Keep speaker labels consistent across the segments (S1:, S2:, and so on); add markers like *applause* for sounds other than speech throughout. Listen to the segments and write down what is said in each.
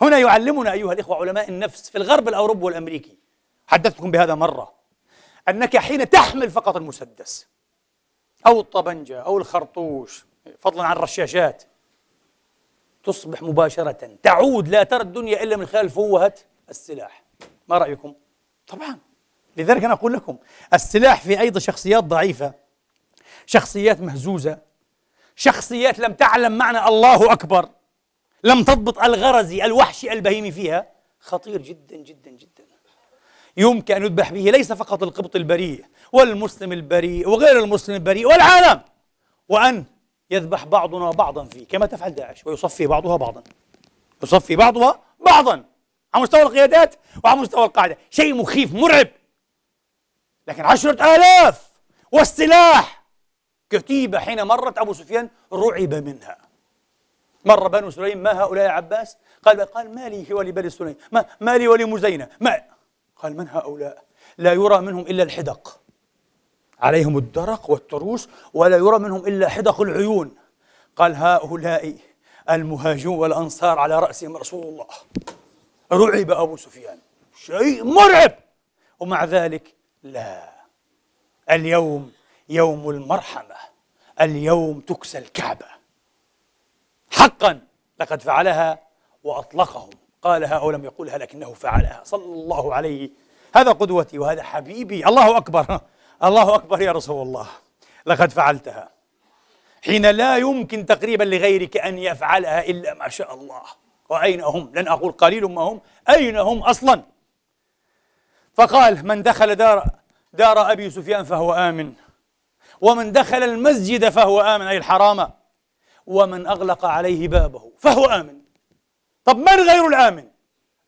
S1: هنا يعلمنا أيها الإخوة علماء النفس في الغرب الأوروبي والأمريكي حدثتكم بهذا مرة أنك حين تحمل فقط المسدس أو الطبنجة أو الخرطوش فضلا عن الرشاشات تصبح مباشرة تعود لا ترى الدنيا إلا من خلال فوهة السلاح ما رأيكم؟ طبعا لذلك أنا أقول لكم السلاح في أيضا شخصيات ضعيفة شخصيات مهزوزة شخصيات لم تعلم معنى الله أكبر لم تضبط الغرزي الوحشي البهيمي فيها خطير جدا جدا جدا يمكن أن يذبح به ليس فقط القبط البريء والمسلم البريء وغير المسلم البريء والعالم وأن يذبح بعضنا بعضا فيه كما تفعل داعش ويصفي بعضها بعضا يصفي بعضها بعضا على مستوى القيادات وعلى مستوى القاعدة شيء مخيف مرعب لكن عشرة آلاف والسلاح كتيبة حين مرت أبو سفيان رعب منها مر بنو سليم ما هؤلاء يا عباس قال قال ما لي ولبني سليم ما, ما لي ولمزينة ما قال من هؤلاء لا يرى منهم إلا الحدق عليهم الدرق والتروس ولا يرى منهم إلا حدق العيون قال هؤلاء المهاجرون والأنصار على رأسهم رسول الله رعب أبو سفيان شيء مرعب ومع ذلك لا اليوم يوم المرحمة اليوم تكسى الكعبة حقا لقد فعلها واطلقهم قالها او لم يقولها لكنه فعلها صلى الله عليه هذا قدوتي وهذا حبيبي الله اكبر *laughs* الله اكبر يا رسول الله لقد فعلتها حين لا يمكن تقريبا لغيرك ان يفعلها الا ما شاء الله واين هم لن اقول قليل ما هم اين هم اصلا فقال من دخل دار دار ابي سفيان فهو امن ومن دخل المسجد فهو امن اي الحرام ومن أغلق عليه بابه فهو آمن طب من غير الآمن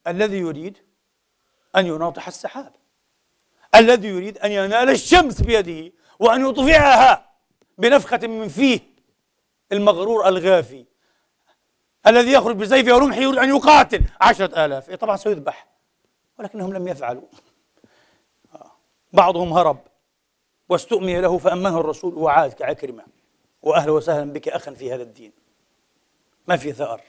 S1: الذي يريد أن يناطح السحاب الذي يريد أن ينال الشمس بيده وأن يطفئها بنفخة من فيه المغرور الغافي الذي يخرج بسيفه ورمحه يريد أن يقاتل عشرة آلاف إيه، طبعا سيذبح ولكنهم لم يفعلوا آه، بعضهم هرب واستؤمي له فأمنه الرسول وعاد كعكرمة واهلا وسهلا بك اخا في هذا الدين ما في ثار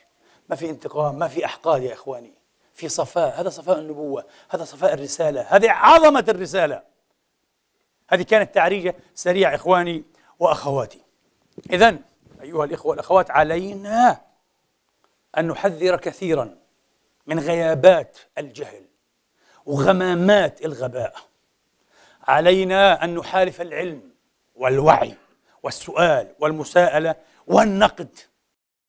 S1: ما في انتقام ما في احقاد يا اخواني في صفاء هذا صفاء النبوه هذا صفاء الرساله هذه عظمه الرساله هذه كانت تعريجه سريعه اخواني واخواتي اذا ايها الاخوه والاخوات علينا ان نحذر كثيرا من غيابات الجهل وغمامات الغباء علينا ان نحالف العلم والوعي والسؤال والمساءله والنقد